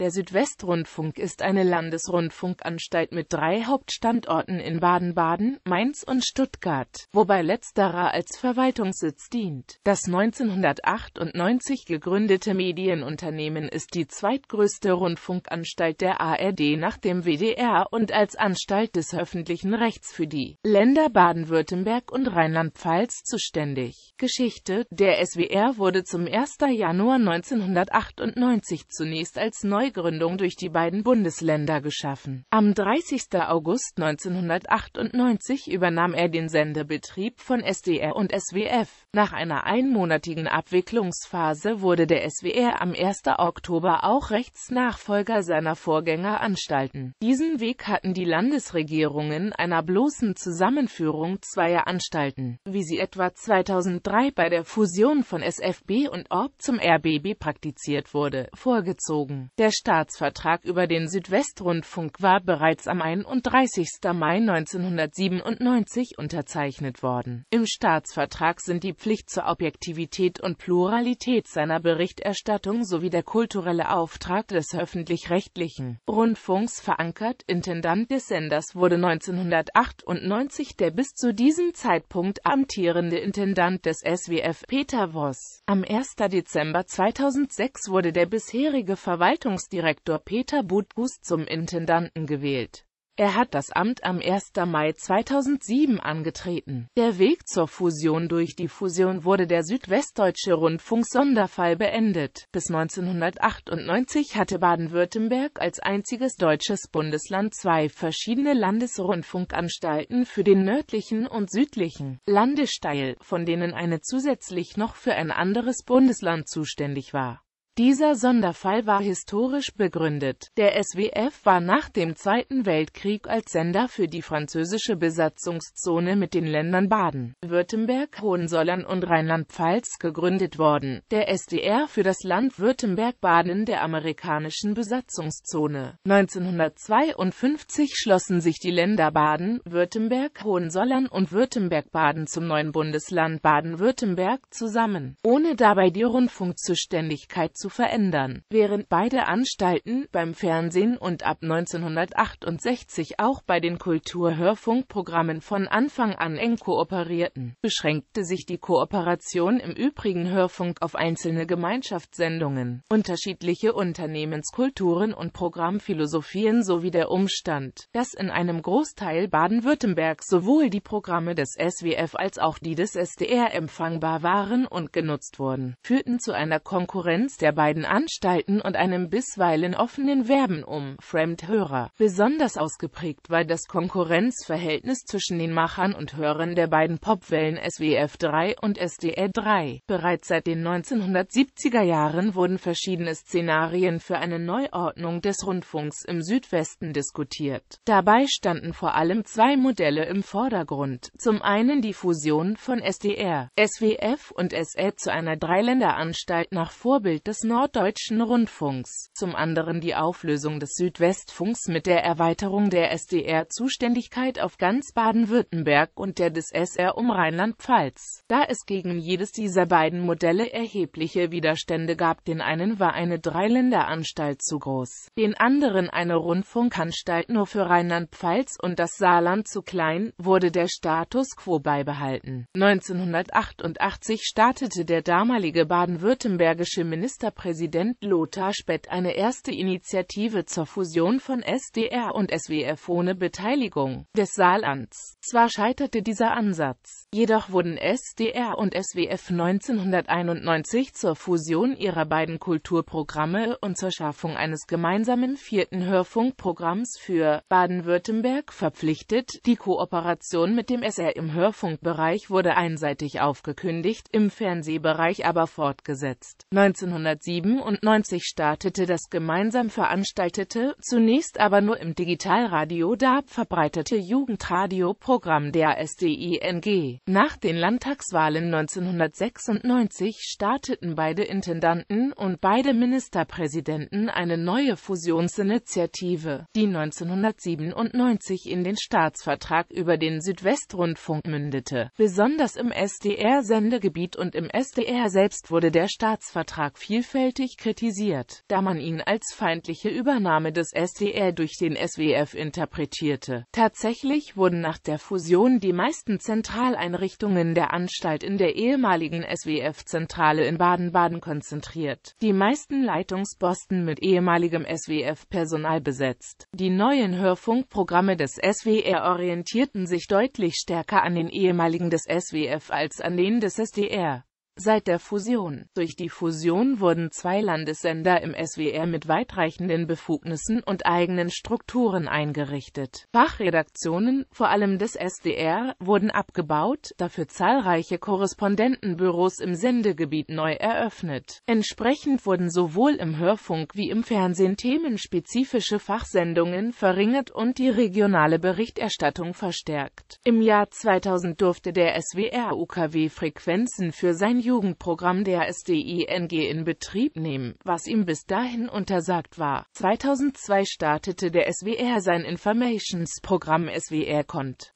Der Südwestrundfunk ist eine Landesrundfunkanstalt mit drei Hauptstandorten in Baden-Baden, Mainz und Stuttgart, wobei letzterer als Verwaltungssitz dient. Das 1998 gegründete Medienunternehmen ist die zweitgrößte Rundfunkanstalt der ARD nach dem WDR und als Anstalt des öffentlichen Rechts für die Länder Baden-Württemberg und Rheinland-Pfalz zuständig. Geschichte Der SWR wurde zum 1. Januar 1998 zunächst als neu Neugründung durch die beiden Bundesländer geschaffen. Am 30. August 1998 übernahm er den Sendebetrieb von SDR und SWF. Nach einer einmonatigen Abwicklungsphase wurde der SWR am 1. Oktober auch Rechtsnachfolger seiner Vorgängeranstalten. Diesen Weg hatten die Landesregierungen einer bloßen Zusammenführung zweier Anstalten, wie sie etwa 2003 bei der Fusion von SFB und ORB zum RBB praktiziert wurde, vorgezogen. Der Staatsvertrag über den Südwestrundfunk war bereits am 31. Mai 1997 unterzeichnet worden. Im Staatsvertrag sind die Pflicht zur Objektivität und Pluralität seiner Berichterstattung sowie der kulturelle Auftrag des öffentlich-rechtlichen Rundfunks verankert. Intendant des Senders wurde 1998 der bis zu diesem Zeitpunkt amtierende Intendant des SWF Peter Voss. Am 1. Dezember 2006 wurde der bisherige Verwaltungs Finanzdirektor Peter Budbus zum Intendanten gewählt. Er hat das Amt am 1. Mai 2007 angetreten. Der Weg zur Fusion Durch die Fusion wurde der Südwestdeutsche Rundfunk-Sonderfall beendet. Bis 1998 hatte Baden-Württemberg als einziges deutsches Bundesland zwei verschiedene Landesrundfunkanstalten für den nördlichen und südlichen Landesteil, von denen eine zusätzlich noch für ein anderes Bundesland zuständig war. Dieser Sonderfall war historisch begründet. Der SWF war nach dem Zweiten Weltkrieg als Sender für die französische Besatzungszone mit den Ländern Baden, Württemberg, Hohensollern und Rheinland-Pfalz gegründet worden, der SDR für das Land Württemberg-Baden der amerikanischen Besatzungszone. 1952 schlossen sich die Länder Baden, Württemberg, Hohensollern und Württemberg-Baden zum neuen Bundesland Baden-Württemberg zusammen, ohne dabei die Rundfunkzuständigkeit zu verändern. Während beide Anstalten beim Fernsehen und ab 1968 auch bei den Kulturhörfunkprogrammen von Anfang an eng kooperierten, beschränkte sich die Kooperation im übrigen Hörfunk auf einzelne Gemeinschaftssendungen, unterschiedliche Unternehmenskulturen und Programmphilosophien sowie der Umstand, dass in einem Großteil Baden-Württembergs sowohl die Programme des SWF als auch die des SDR empfangbar waren und genutzt wurden, führten zu einer Konkurrenz der der beiden Anstalten und einem bisweilen offenen Werben um Fremdhörer. Besonders ausgeprägt war das Konkurrenzverhältnis zwischen den Machern und Hörern der beiden Popwellen SWF 3 und SDR 3. Bereits seit den 1970er Jahren wurden verschiedene Szenarien für eine Neuordnung des Rundfunks im Südwesten diskutiert. Dabei standen vor allem zwei Modelle im Vordergrund, zum einen die Fusion von SDR, SWF und SR zu einer Dreiländeranstalt nach Vorbild des des Norddeutschen Rundfunks, zum anderen die Auflösung des Südwestfunks mit der Erweiterung der SDR-Zuständigkeit auf ganz Baden-Württemberg und der des SR um Rheinland-Pfalz. Da es gegen jedes dieser beiden Modelle erhebliche Widerstände gab, den einen war eine Dreiländeranstalt zu groß, den anderen eine Rundfunkanstalt nur für Rheinland-Pfalz und das Saarland zu klein, wurde der Status quo beibehalten. 1988 startete der damalige baden-württembergische Minister Ministerpräsident Lothar Spett eine erste Initiative zur Fusion von SDR und SWF ohne Beteiligung des Saarlands. Zwar scheiterte dieser Ansatz, jedoch wurden SDR und SWF 1991 zur Fusion ihrer beiden Kulturprogramme und zur Schaffung eines gemeinsamen vierten Hörfunkprogramms für Baden-Württemberg verpflichtet. Die Kooperation mit dem SR im Hörfunkbereich wurde einseitig aufgekündigt, im Fernsehbereich aber fortgesetzt. 1997 1997 startete das gemeinsam veranstaltete, zunächst aber nur im Digitalradio DAB verbreitete Jugendradioprogramm der SDING. Nach den Landtagswahlen 1996 starteten beide Intendanten und beide Ministerpräsidenten eine neue Fusionsinitiative, die 1997 in den Staatsvertrag über den Südwestrundfunk mündete. Besonders im SDR-Sendegebiet und im SDR selbst wurde der Staatsvertrag viel vielfältig kritisiert, da man ihn als feindliche Übernahme des SDR durch den SWF interpretierte. Tatsächlich wurden nach der Fusion die meisten Zentraleinrichtungen der Anstalt in der ehemaligen SWF-Zentrale in Baden-Baden konzentriert, die meisten Leitungsposten mit ehemaligem SWF-Personal besetzt. Die neuen Hörfunkprogramme des SWR orientierten sich deutlich stärker an den ehemaligen des SWF als an den des SDR. Seit der Fusion. Durch die Fusion wurden zwei Landessender im SWR mit weitreichenden Befugnissen und eigenen Strukturen eingerichtet. Fachredaktionen, vor allem des SDR, wurden abgebaut, dafür zahlreiche Korrespondentenbüros im Sendegebiet neu eröffnet. Entsprechend wurden sowohl im Hörfunk wie im Fernsehen themenspezifische Fachsendungen verringert und die regionale Berichterstattung verstärkt. Im Jahr 2000 durfte der SWR UKW-Frequenzen für sein Jugendprogramm der SDING in Betrieb nehmen, was ihm bis dahin untersagt war. 2002 startete der SWR sein Informationsprogramm SWR-Kont.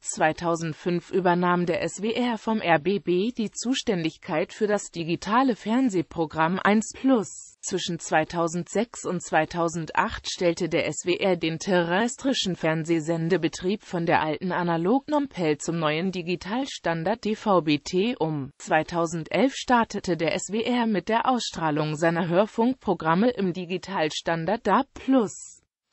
2005 übernahm der SWR vom RBB die Zuständigkeit für das digitale Fernsehprogramm 1 zwischen 2006 und 2008 stellte der SWR den terrestrischen Fernsehsendebetrieb von der alten Analog-Nompel zum neuen Digitalstandard DVB-T um. 2011 startete der SWR mit der Ausstrahlung seiner Hörfunkprogramme im Digitalstandard DAB+.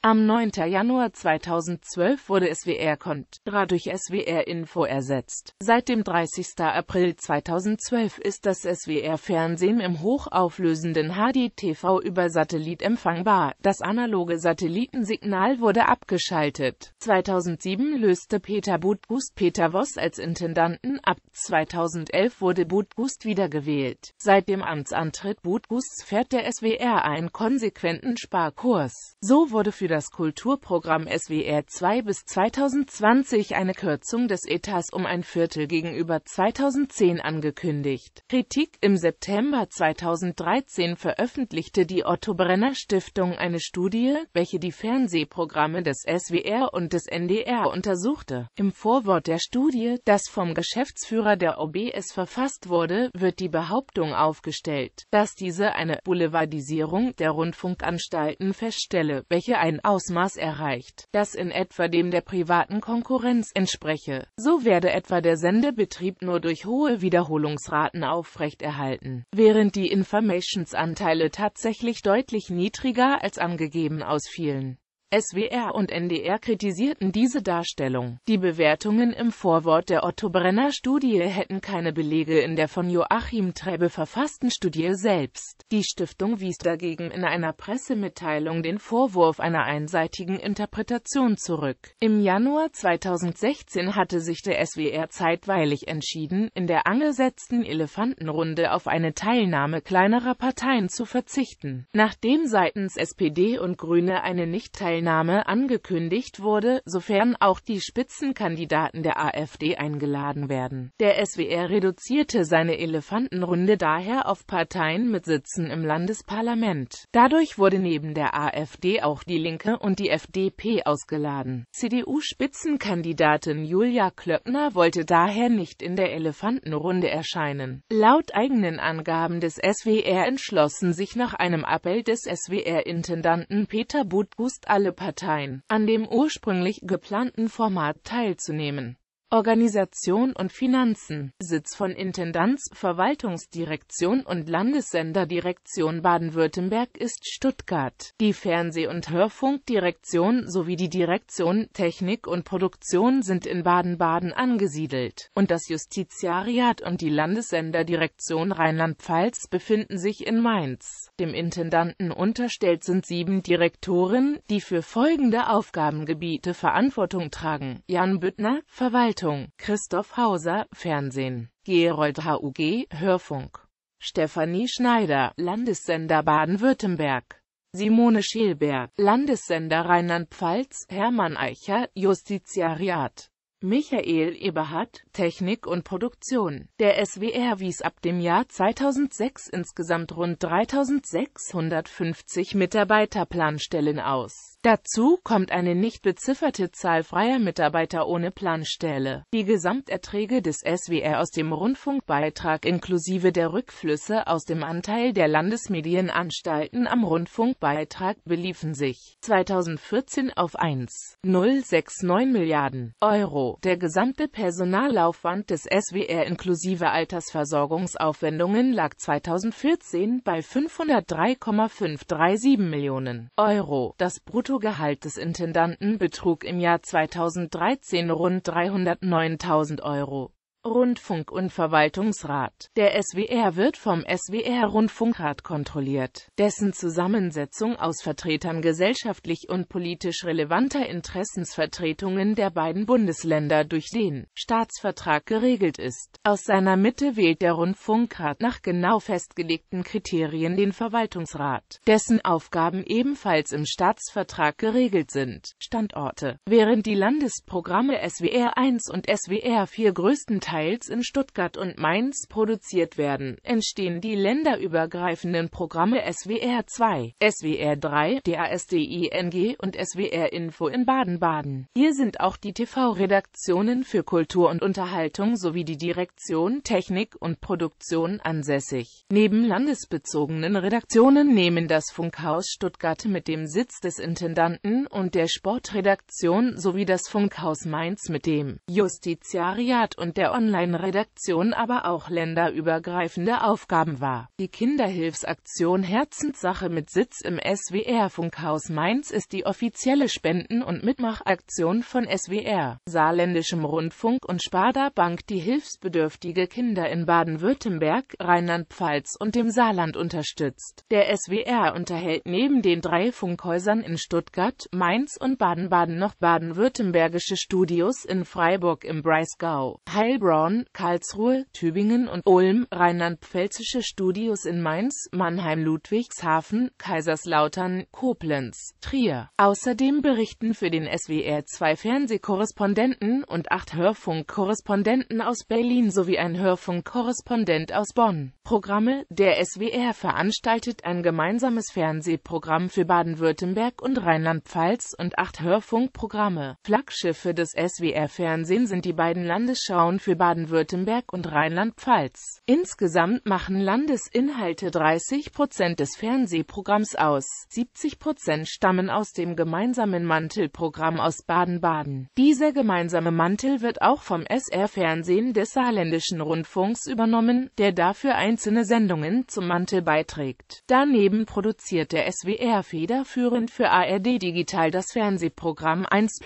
Am 9. Januar 2012 wurde SWR Contra durch SWR Info ersetzt. Seit dem 30. April 2012 ist das SWR Fernsehen im hochauflösenden HDTV über Satellit empfangbar. Das analoge Satellitensignal wurde abgeschaltet. 2007 löste Peter Bootboost Peter Voss als Intendanten ab. 2011 wurde Bootboost wiedergewählt. Seit dem Amtsantritt Bootboosts fährt der SWR einen konsequenten Sparkurs. So wurde für das Kulturprogramm SWR 2 bis 2020 eine Kürzung des Etats um ein Viertel gegenüber 2010 angekündigt. Kritik Im September 2013 veröffentlichte die Otto Brenner Stiftung eine Studie, welche die Fernsehprogramme des SWR und des NDR untersuchte. Im Vorwort der Studie, das vom Geschäftsführer der OBS verfasst wurde, wird die Behauptung aufgestellt, dass diese eine Boulevardisierung der Rundfunkanstalten feststelle, welche ein Ausmaß erreicht, das in etwa dem der privaten Konkurrenz entspreche. So werde etwa der Sendebetrieb nur durch hohe Wiederholungsraten aufrechterhalten, während die Informationsanteile tatsächlich deutlich niedriger als angegeben ausfielen. SWR und NDR kritisierten diese Darstellung. Die Bewertungen im Vorwort der Otto Brenner Studie hätten keine Belege in der von Joachim Trebe verfassten Studie selbst. Die Stiftung wies dagegen in einer Pressemitteilung den Vorwurf einer einseitigen Interpretation zurück. Im Januar 2016 hatte sich der SWR zeitweilig entschieden, in der angesetzten Elefantenrunde auf eine Teilnahme kleinerer Parteien zu verzichten. Nachdem seitens SPD und Grüne eine nicht teilnehmende Teilnahme angekündigt wurde, sofern auch die Spitzenkandidaten der AfD eingeladen werden. Der SWR reduzierte seine Elefantenrunde daher auf Parteien mit Sitzen im Landesparlament. Dadurch wurde neben der AfD auch die Linke und die FDP ausgeladen. CDU-Spitzenkandidatin Julia Klöckner wollte daher nicht in der Elefantenrunde erscheinen. Laut eigenen Angaben des SWR entschlossen sich nach einem Appell des SWR-Intendanten Peter Budbust alle Parteien an dem ursprünglich geplanten Format teilzunehmen. Organisation und Finanzen, Sitz von Intendanz, Verwaltungsdirektion und Landessenderdirektion Baden-Württemberg ist Stuttgart. Die Fernseh- und Hörfunkdirektion sowie die Direktion Technik und Produktion sind in Baden-Baden angesiedelt und das Justiziariat und die Landessenderdirektion Rheinland-Pfalz befinden sich in Mainz. Dem Intendanten unterstellt sind sieben Direktoren, die für folgende Aufgabengebiete Verantwortung tragen. Jan Büttner, Verwaltung Zeitung, Christoph Hauser, Fernsehen, Gerold HUG, Hörfunk, Stefanie Schneider, Landessender Baden-Württemberg, Simone Schielberg, Landessender Rheinland-Pfalz, Hermann Eicher, Justiziariat. Michael Eberhardt, Technik und Produktion. Der SWR wies ab dem Jahr 2006 insgesamt rund 3650 Mitarbeiterplanstellen aus. Dazu kommt eine nicht bezifferte Zahl freier Mitarbeiter ohne Planstelle. Die Gesamterträge des SWR aus dem Rundfunkbeitrag inklusive der Rückflüsse aus dem Anteil der Landesmedienanstalten am Rundfunkbeitrag beliefen sich 2014 auf 1,069 Milliarden Euro. Der gesamte Personallaufwand des SWR inklusive Altersversorgungsaufwendungen lag 2014 bei 503,537 Millionen Euro. Das Brutto Bruttogehalt des Intendanten betrug im Jahr 2013 rund 309.000 Euro Rundfunk und Verwaltungsrat. Der SWR wird vom SWR Rundfunkrat kontrolliert, dessen Zusammensetzung aus Vertretern gesellschaftlich und politisch relevanter Interessensvertretungen der beiden Bundesländer durch den Staatsvertrag geregelt ist. Aus seiner Mitte wählt der Rundfunkrat nach genau festgelegten Kriterien den Verwaltungsrat, dessen Aufgaben ebenfalls im Staatsvertrag geregelt sind. Standorte Während die Landesprogramme SWR 1 und SWR 4 größtenteils teils in Stuttgart und Mainz produziert werden, entstehen die länderübergreifenden Programme SWR 2, SWR 3, DASDING und SWR Info in Baden-Baden. Hier sind auch die TV-Redaktionen für Kultur und Unterhaltung sowie die Direktion Technik und Produktion ansässig. Neben landesbezogenen Redaktionen nehmen das Funkhaus Stuttgart mit dem Sitz des Intendanten und der Sportredaktion sowie das Funkhaus Mainz mit dem Justiziariat und der Online-Redaktion aber auch länderübergreifende Aufgaben war. Die Kinderhilfsaktion Herzenssache mit Sitz im SWR-Funkhaus Mainz ist die offizielle Spenden- und Mitmachaktion von SWR, Saarländischem Rundfunk und Sparda Bank, die hilfsbedürftige Kinder in Baden-Württemberg, Rheinland-Pfalz und dem Saarland unterstützt. Der SWR unterhält neben den drei Funkhäusern in Stuttgart, Mainz und Baden-Baden noch baden-württembergische Studios in Freiburg im Breisgau, Heilbronn Braun, Karlsruhe, Tübingen und Ulm, rheinland-pfälzische Studios in Mainz, Mannheim, Ludwigshafen, Kaiserslautern, Koblenz, Trier. Außerdem berichten für den SWR zwei Fernsehkorrespondenten und acht Hörfunkkorrespondenten aus Berlin sowie ein Hörfunkkorrespondent aus Bonn. Programme Der SWR veranstaltet ein gemeinsames Fernsehprogramm für Baden-Württemberg und Rheinland-Pfalz und acht Hörfunkprogramme. Flaggschiffe des SWR-Fernsehen sind die beiden Landesschauen für Baden-Württemberg und Rheinland-Pfalz. Insgesamt machen Landesinhalte 30 Prozent des Fernsehprogramms aus, 70 Prozent stammen aus dem gemeinsamen Mantelprogramm aus Baden-Baden. Dieser gemeinsame Mantel wird auch vom SR-Fernsehen des Saarländischen Rundfunks übernommen, der dafür einzelne Sendungen zum Mantel beiträgt. Daneben produziert der SWR federführend für ARD Digital das Fernsehprogramm 1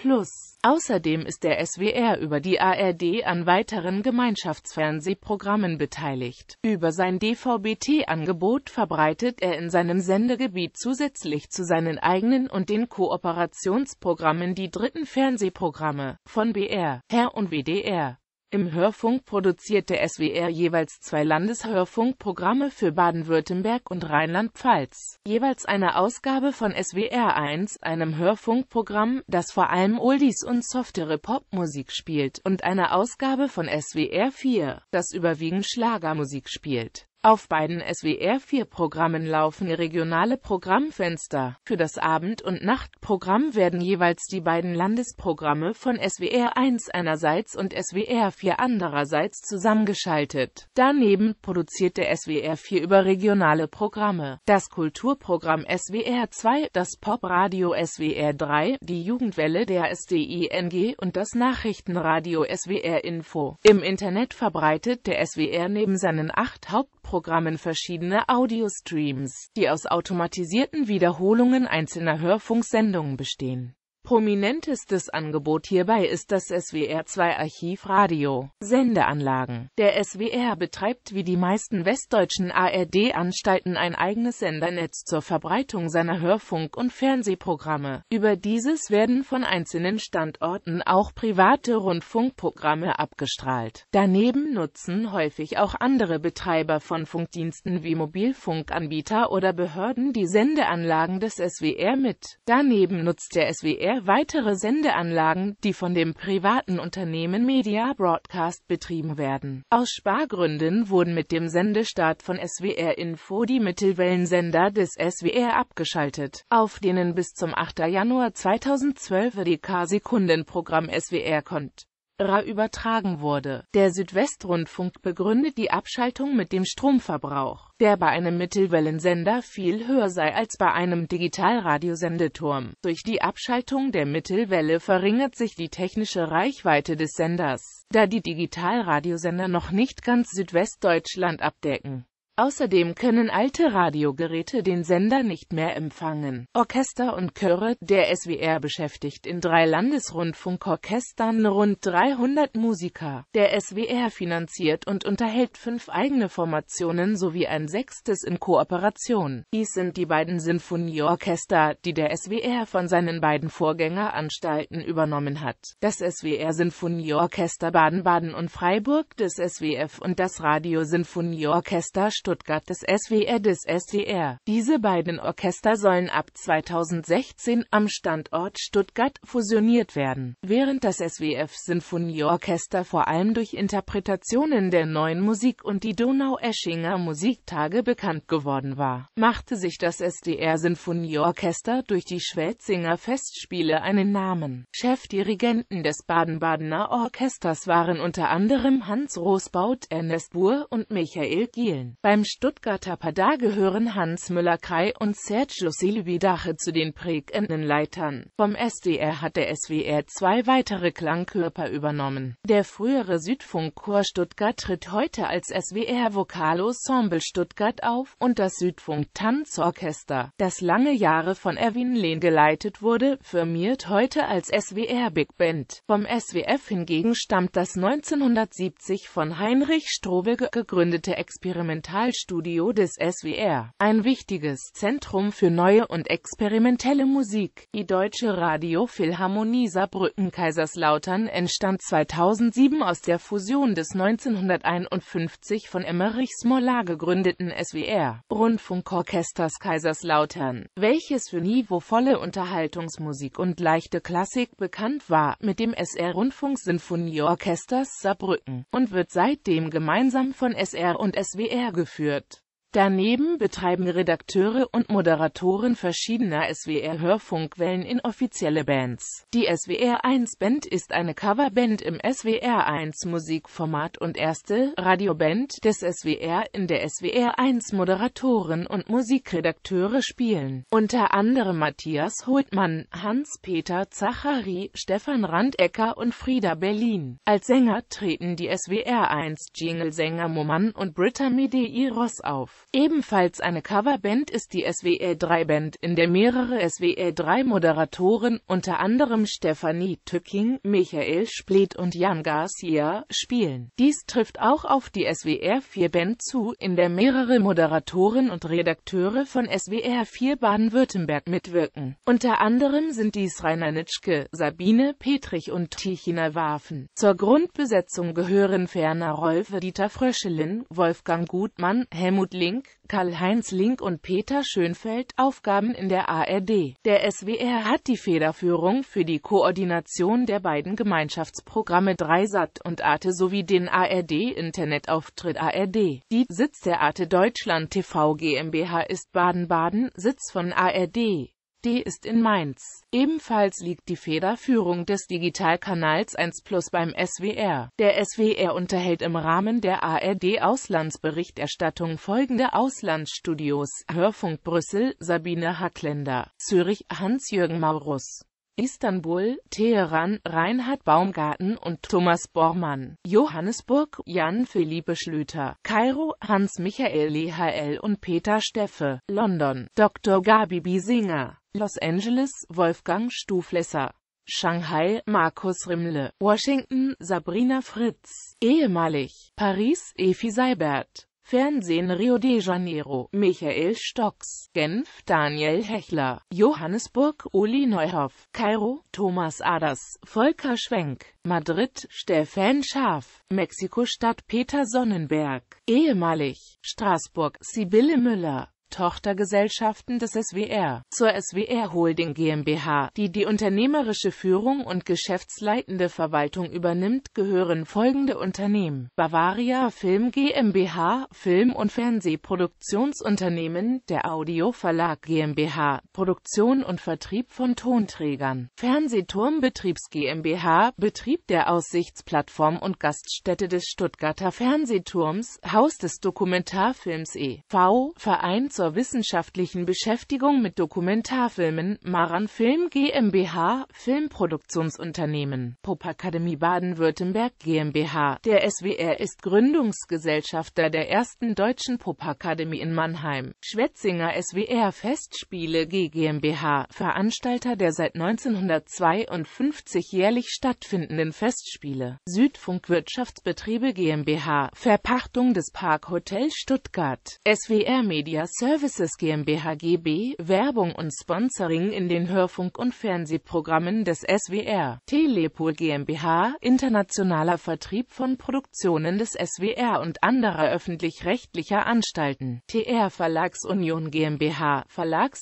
Außerdem ist der SWR über die ARD an weiteren Gemeinschaftsfernsehprogrammen beteiligt. Über sein dvbt angebot verbreitet er in seinem Sendegebiet zusätzlich zu seinen eigenen und den Kooperationsprogrammen die dritten Fernsehprogramme von BR, HR und WDR. Im Hörfunk produzierte SWR jeweils zwei Landeshörfunkprogramme für Baden-Württemberg und Rheinland-Pfalz, jeweils eine Ausgabe von SWR 1, einem Hörfunkprogramm, das vor allem Oldies und softere Popmusik spielt, und eine Ausgabe von SWR 4, das überwiegend Schlagermusik spielt auf beiden SWR4-Programmen laufen regionale Programmfenster. Für das Abend- und Nachtprogramm werden jeweils die beiden Landesprogramme von SWR1 einerseits und SWR4 andererseits zusammengeschaltet. Daneben produziert der SWR4 über regionale Programme. Das Kulturprogramm SWR2, das Popradio SWR3, die Jugendwelle der SDING und das Nachrichtenradio SWR Info. Im Internet verbreitet der SWR neben seinen acht Haupt Programmen verschiedene Audio-Streams, die aus automatisierten Wiederholungen einzelner Hörfunksendungen bestehen Prominentestes Angebot hierbei ist das SWR2 Archiv Radio. Sendeanlagen Der SWR betreibt wie die meisten westdeutschen ARD-Anstalten ein eigenes Sendernetz zur Verbreitung seiner Hörfunk- und Fernsehprogramme. Über dieses werden von einzelnen Standorten auch private Rundfunkprogramme abgestrahlt. Daneben nutzen häufig auch andere Betreiber von Funkdiensten wie Mobilfunkanbieter oder Behörden die Sendeanlagen des SWR mit. Daneben nutzt der SWR weitere Sendeanlagen, die von dem privaten Unternehmen Media Broadcast betrieben werden. Aus Spargründen wurden mit dem Sendestart von SWR Info die Mittelwellensender des SWR abgeschaltet, auf denen bis zum 8. Januar 2012 die EDK-Sekundenprogramm SWR kommt. Ra übertragen wurde. Der Südwestrundfunk begründet die Abschaltung mit dem Stromverbrauch, der bei einem Mittelwellensender viel höher sei als bei einem Digitalradiosendeturm. Durch die Abschaltung der Mittelwelle verringert sich die technische Reichweite des Senders, da die Digitalradiosender noch nicht ganz Südwestdeutschland abdecken Außerdem können alte Radiogeräte den Sender nicht mehr empfangen. Orchester und Chöre Der SWR beschäftigt in drei Landesrundfunkorchestern rund 300 Musiker. Der SWR finanziert und unterhält fünf eigene Formationen sowie ein sechstes in Kooperation. Dies sind die beiden Sinfonieorchester, die der SWR von seinen beiden Vorgängeranstalten übernommen hat. Das SWR Sinfonieorchester Baden-Baden und Freiburg des SWF und das Radio Sinfonieorchester Stuttgart des SWR des SDR. Diese beiden Orchester sollen ab 2016 am Standort Stuttgart fusioniert werden, während das SWF-Sinfonieorchester vor allem durch Interpretationen der neuen Musik und die Donau-Eschinger Musiktage bekannt geworden war, machte sich das SDR-Sinfonieorchester durch die Schwätzinger Festspiele einen Namen. Chefdirigenten des Baden-Badener Orchesters waren unter anderem Hans Rosbaut, Ernest Buhr und Michael Gielen. Bei beim Stuttgarter Padar gehören Hans Müller-Krei und Serge Lucilubidache zu den prägenden Leitern. Vom SDR hat der SWR zwei weitere Klangkörper übernommen. Der frühere Südfunkchor Stuttgart tritt heute als SWR Vokalensemble Stuttgart auf und das Südfunk Tanzorchester, das lange Jahre von Erwin Lehn geleitet wurde, firmiert heute als SWR Big Band. Vom SWF hingegen stammt das 1970 von Heinrich Strobel gegründete Experimental Zentralstudio des SWR, ein wichtiges Zentrum für neue und experimentelle Musik. Die Deutsche Radio Philharmonie Saarbrücken-Kaiserslautern entstand 2007 aus der Fusion des 1951 von Emmerich Smolar gegründeten SWR Rundfunkorchesters Kaiserslautern, welches für niveauvolle Unterhaltungsmusik und leichte Klassik bekannt war, mit dem SR Rundfunksinfonieorchesters Saarbrücken und wird seitdem gemeinsam von SR und SWR geführt geführt. Daneben betreiben Redakteure und Moderatoren verschiedener SWR-Hörfunkwellen in offizielle Bands. Die SWR1-Band ist eine Coverband im SWR1-Musikformat und erste Radioband des SWR, in der SWR1-Moderatoren und Musikredakteure spielen. Unter anderem Matthias Holtmann, Hans-Peter Zachary, Stefan Randecker und Frieda Berlin. Als Sänger treten die swr 1 jinglesänger sänger Moman und Britta Medei Ross auf. Ebenfalls eine Coverband ist die SWR3-Band, in der mehrere SWR3-Moderatoren unter anderem Stefanie Tücking, Michael Speth und Jan Garcia spielen. Dies trifft auch auf die SWR4-Band zu, in der mehrere Moderatoren und Redakteure von SWR4 Baden-Württemberg mitwirken. Unter anderem sind dies Rainer Nitschke, Sabine Petrich und Tichina Warfen. Zur Grundbesetzung gehören ferner Rolfe Dieter Fröschelin, Wolfgang Gutmann, Helmut Link, Lenk, Karl-Heinz Link und Peter Schönfeld Aufgaben in der ARD. Der SWR hat die Federführung für die Koordination der beiden Gemeinschaftsprogramme Dreisat und Arte sowie den ARD-Internetauftritt ARD. Die Sitz der Arte Deutschland TV GmbH ist Baden-Baden, Sitz von ARD. AfD ist in Mainz. Ebenfalls liegt die Federführung des Digitalkanals 1 Plus beim SWR. Der SWR unterhält im Rahmen der ARD-Auslandsberichterstattung folgende Auslandsstudios Hörfunk Brüssel, Sabine Hackländer, Zürich, Hans-Jürgen Maurus. Istanbul, Teheran, Reinhard Baumgarten und Thomas Bormann, Johannesburg, Jan-Philippe Schlüter, Kairo, Hans-Michael Lehl und Peter Steffe, London, Dr. Gabi Biesinger. Los Angeles Wolfgang Stuflesser Shanghai Markus Rimmle, Washington Sabrina Fritz, ehemalig Paris Efi Seibert, Fernsehen Rio de Janeiro Michael Stocks, Genf Daniel Hechler, Johannesburg Uli Neuhoff, Kairo Thomas Aders, Volker Schwenk, Madrid Stefan Schaf, Mexiko-Stadt Peter Sonnenberg, ehemalig Straßburg Sibylle Müller, Tochtergesellschaften des SWR, zur SWR Holding GmbH, die die unternehmerische Führung und geschäftsleitende Verwaltung übernimmt, gehören folgende Unternehmen Bavaria Film GmbH, Film- und Fernsehproduktionsunternehmen, der Audioverlag GmbH, Produktion und Vertrieb von Tonträgern, Fernsehturmbetriebs GmbH, Betrieb der Aussichtsplattform und Gaststätte des Stuttgarter Fernsehturms, Haus des Dokumentarfilms e.V., Vereins zur wissenschaftlichen Beschäftigung mit Dokumentarfilmen, Maran Film GmbH, Filmproduktionsunternehmen, Popakademie Baden-Württemberg GmbH. Der SWR ist Gründungsgesellschafter der ersten deutschen Popakademie in Mannheim, Schwetzinger SWR Festspiele GmbH, Veranstalter der seit 1952 jährlich stattfindenden Festspiele, Südfunk Wirtschaftsbetriebe GmbH, Verpachtung des Parkhotels Stuttgart, SWR Media Service Services GmbH GB Werbung und Sponsoring in den Hörfunk- und Fernsehprogrammen des SWR. Telepool GmbH internationaler Vertrieb von Produktionen des SWR und anderer öffentlich-rechtlicher Anstalten. TR Verlagsunion GmbH Verlag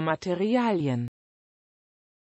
Materialien